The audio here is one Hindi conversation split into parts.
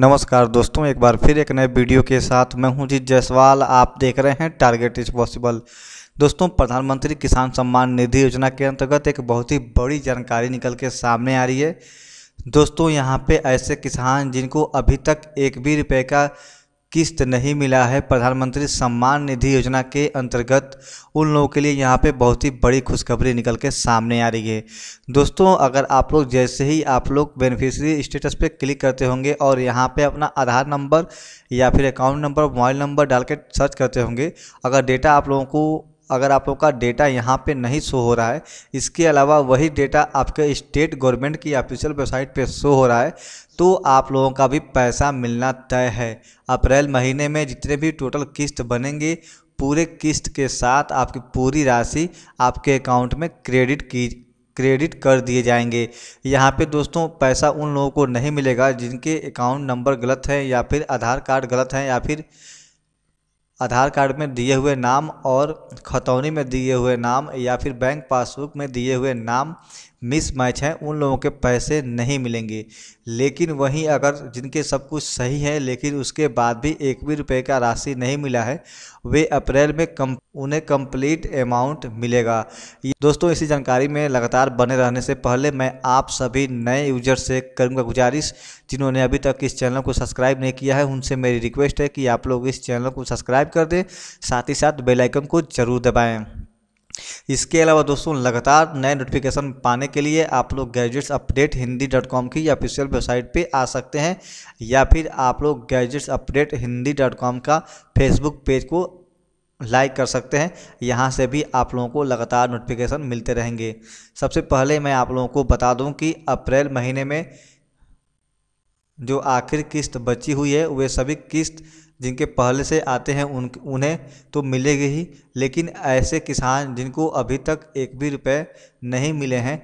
नमस्कार दोस्तों एक बार फिर एक नए वीडियो के साथ मैं हूं जी जायसवाल आप देख रहे हैं टारगेट इज पॉसिबल दोस्तों प्रधानमंत्री किसान सम्मान निधि योजना के अंतर्गत एक बहुत ही बड़ी जानकारी निकल के सामने आ रही है दोस्तों यहां पे ऐसे किसान जिनको अभी तक एक भी रुपये का किस्त नहीं मिला है प्रधानमंत्री सम्मान निधि योजना के अंतर्गत उन लोगों के लिए यहाँ पे बहुत ही बड़ी खुशखबरी निकल के सामने आ रही है दोस्तों अगर आप लोग जैसे ही आप लोग बेनिफिशरी स्टेटस पे क्लिक करते होंगे और यहाँ पे अपना आधार नंबर या फिर अकाउंट नंबर मोबाइल नंबर डाल के सर्च करते होंगे अगर डेटा आप लोगों को अगर आप लोग का डेटा यहाँ पे नहीं शो हो रहा है इसके अलावा वही डेटा आपके स्टेट गवर्नमेंट की ऑफिशियल वेबसाइट पे शो हो रहा है तो आप लोगों का भी पैसा मिलना तय है अप्रैल महीने में जितने भी टोटल किस्त बनेंगे पूरे किस्त के साथ आपकी पूरी राशि आपके अकाउंट में क्रेडिट की क्रेडिट कर दिए जाएंगे यहाँ पे दोस्तों पैसा उन लोगों को नहीं मिलेगा जिनके अकाउंट नंबर गलत है या फिर आधार कार्ड गलत हैं या फिर आधार कार्ड में दिए हुए नाम और खतौनी में दिए हुए नाम या फिर बैंक पासबुक में दिए हुए नाम मिसमैच हैं उन लोगों के पैसे नहीं मिलेंगे लेकिन वहीं अगर जिनके सब कुछ सही है लेकिन उसके बाद भी एक भी रुपये का राशि नहीं मिला है वे अप्रैल में कम उन्हें कंप्लीट अमाउंट मिलेगा दोस्तों इसी जानकारी में लगातार बने रहने से पहले मैं आप सभी नए यूजर से करूँगा गुजारिश जिन्होंने अभी तक इस चैनल को सब्सक्राइब नहीं किया है उनसे मेरी रिक्वेस्ट है कि आप लोग इस चैनल को सब्सक्राइब कर दें साथ ही साथ बेलाइकन को ज़रूर दबाएँ इसके अलावा दोस्तों लगातार नए नोटिफिकेशन पाने के लिए आप लोग gadgets update Hindi dot com की ऑफिशियल वेबसाइट पे आ सकते हैं या फिर आप लोग gadgets update Hindi dot com का फेसबुक पेज को लाइक कर सकते हैं यहाँ से भी आप लोगों को लगातार नोटिफिकेशन मिलते रहेंगे सबसे पहले मैं आप लोगों को बता दूँ कि अप्रैल महीने में जो आखिर किस्त बची हुई है वे सभी किस्त जिनके पहले से आते हैं उन उन्हें तो मिलेगी ही लेकिन ऐसे किसान जिनको अभी तक एक भी रुपये नहीं मिले हैं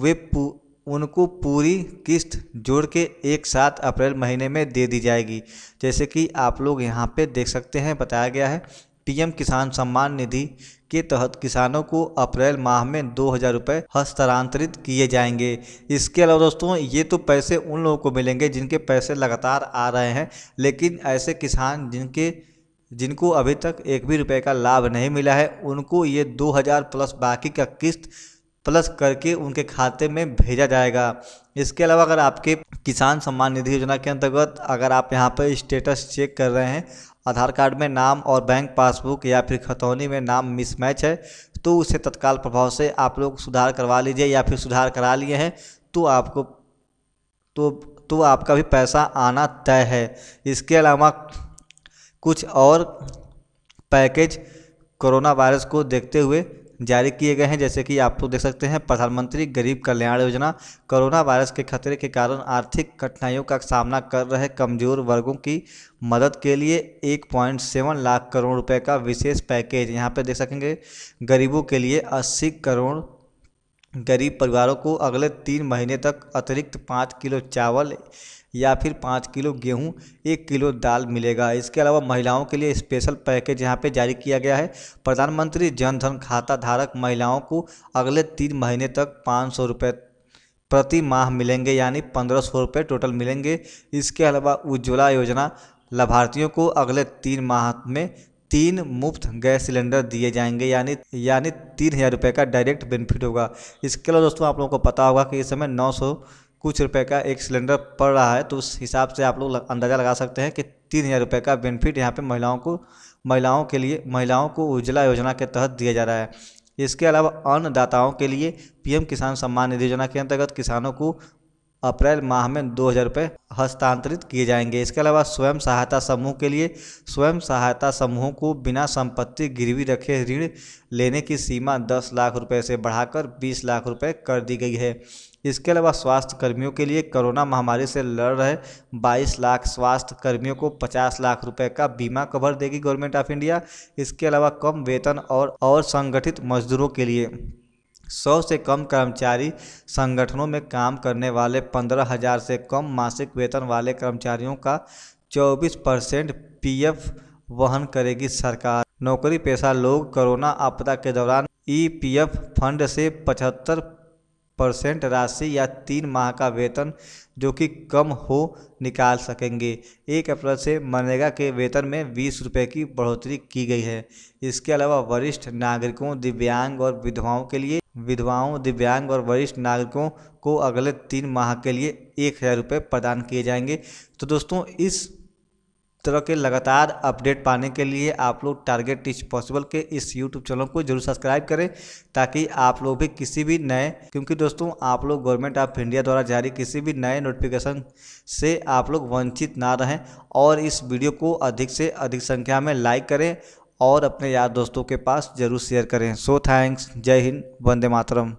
वे पू, उनको पूरी किस्त जोड़ के एक साथ अप्रैल महीने में दे दी जाएगी जैसे कि आप लोग यहाँ पे देख सकते हैं बताया गया है पीएम किसान सम्मान निधि के तहत किसानों को अप्रैल माह में दो हज़ार रुपये हस्तांतरित किए जाएंगे इसके अलावा दोस्तों ये तो पैसे उन लोगों को मिलेंगे जिनके पैसे लगातार आ रहे हैं लेकिन ऐसे किसान जिनके जिनको अभी तक एक भी रुपये का लाभ नहीं मिला है उनको ये दो हज़ार प्लस बाकी का किस्त प्लस करके उनके खाते में भेजा जाएगा इसके अलावा अगर आपके किसान सम्मान निधि योजना के अंतर्गत अगर आप यहाँ पर स्टेटस चेक कर रहे हैं आधार कार्ड में नाम और बैंक पासबुक या फिर खतौनी में नाम मिसमैच है तो उसे तत्काल प्रभाव से आप लोग सुधार करवा लीजिए या फिर सुधार करा लिए हैं तो आपको तो तो आपका भी पैसा आना तय है इसके अलावा कुछ और पैकेज कोरोना वायरस को देखते हुए जारी किए गए हैं जैसे कि आप लोग तो देख सकते हैं प्रधानमंत्री गरीब कल्याण योजना कोरोना वायरस के खतरे के कारण आर्थिक कठिनाइयों का सामना कर रहे कमजोर वर्गों की मदद के लिए 1.7 लाख करोड़ रुपए का विशेष पैकेज यहां पर देख सकेंगे गरीबों के लिए 80 करोड़ गरीब परिवारों को अगले तीन महीने तक अतिरिक्त पाँच किलो चावल या फिर पाँच किलो गेहूं एक किलो दाल मिलेगा इसके अलावा महिलाओं के लिए स्पेशल पैकेज यहां पे जारी किया गया है प्रधानमंत्री जन धन खाता धारक महिलाओं को अगले तीन महीने तक पाँच सौ रुपये प्रति माह मिलेंगे यानी पंद्रह सौ रुपये टोटल मिलेंगे इसके अलावा उज्ज्वला योजना लाभार्थियों को अगले तीन माह में तीन मुफ्त गैस सिलेंडर दिए जाएंगे यानी यानी तीन हज़ार रुपये का डायरेक्ट बेनिफिट होगा इसके अलावा दोस्तों आप लोगों को पता होगा कि इस समय नौ सौ कुछ रुपए का एक सिलेंडर पड़ रहा है तो उस हिसाब से आप लोग अंदाज़ा लगा सकते हैं कि तीन हज़ार रुपये का बेनिफिट यहाँ पे महिलाओं को महिलाओं के लिए महिलाओं को उज्ज्वला योजना के तहत दिया जा रहा है इसके अलावा अन्नदाताओं के लिए पीएम किसान सम्मान निधि योजना के अंतर्गत किसानों को अप्रैल माह में दो हज़ार रुपये हस्तांतरित किए जाएंगे इसके अलावा स्वयं सहायता समूह के लिए स्वयं सहायता समूहों को बिना संपत्ति गिरवी रखे ऋण लेने की सीमा दस लाख रुपए से बढ़ाकर बीस लाख रुपए कर दी गई है इसके अलावा स्वास्थ्य कर्मियों के लिए कोरोना महामारी से लड़ रहे 22 लाख स्वास्थ्य कर्मियों को 50 लाख रुपए का बीमा कवर देगी गवर्नमेंट ऑफ इंडिया इसके अलावा कम वेतन और और संगठित मजदूरों के लिए सौ से कम कर्मचारी संगठनों में काम करने वाले पंद्रह हजार से कम मासिक वेतन वाले कर्मचारियों का चौबीस परसेंट पी वहन करेगी सरकार नौकरी पेशा लोग कोरोना आपदा के दौरान ईपीएफ फंड से पचहत्तर परसेंट राशि या तीन माह का वेतन जो कि कम हो निकाल सकेंगे एक अप्रैल से मनरेगा के वेतन में बीस रुपये की बढ़ोतरी की गई है इसके अलावा वरिष्ठ नागरिकों दिव्यांग और विधवाओं के लिए विधवाओं दिव्यांग और वरिष्ठ नागरिकों को अगले तीन माह के लिए एक हज़ार रुपये प्रदान किए जाएंगे तो दोस्तों इस तरह के लगातार अपडेट पाने के लिए आप लोग टारगेट इज पॉसिबल के इस यूट्यूब चैनल को जरूर सब्सक्राइब करें ताकि आप लोग भी किसी भी नए क्योंकि दोस्तों आप लोग गवर्नमेंट ऑफ इंडिया द्वारा जारी किसी भी नए नोटिफिकेशन से आप लोग वंचित ना रहें और इस वीडियो को अधिक से अधिक संख्या में लाइक करें और अपने यार दोस्तों के पास ज़रूर शेयर करें सो थैंक्स जय हिंद वंदे मातरम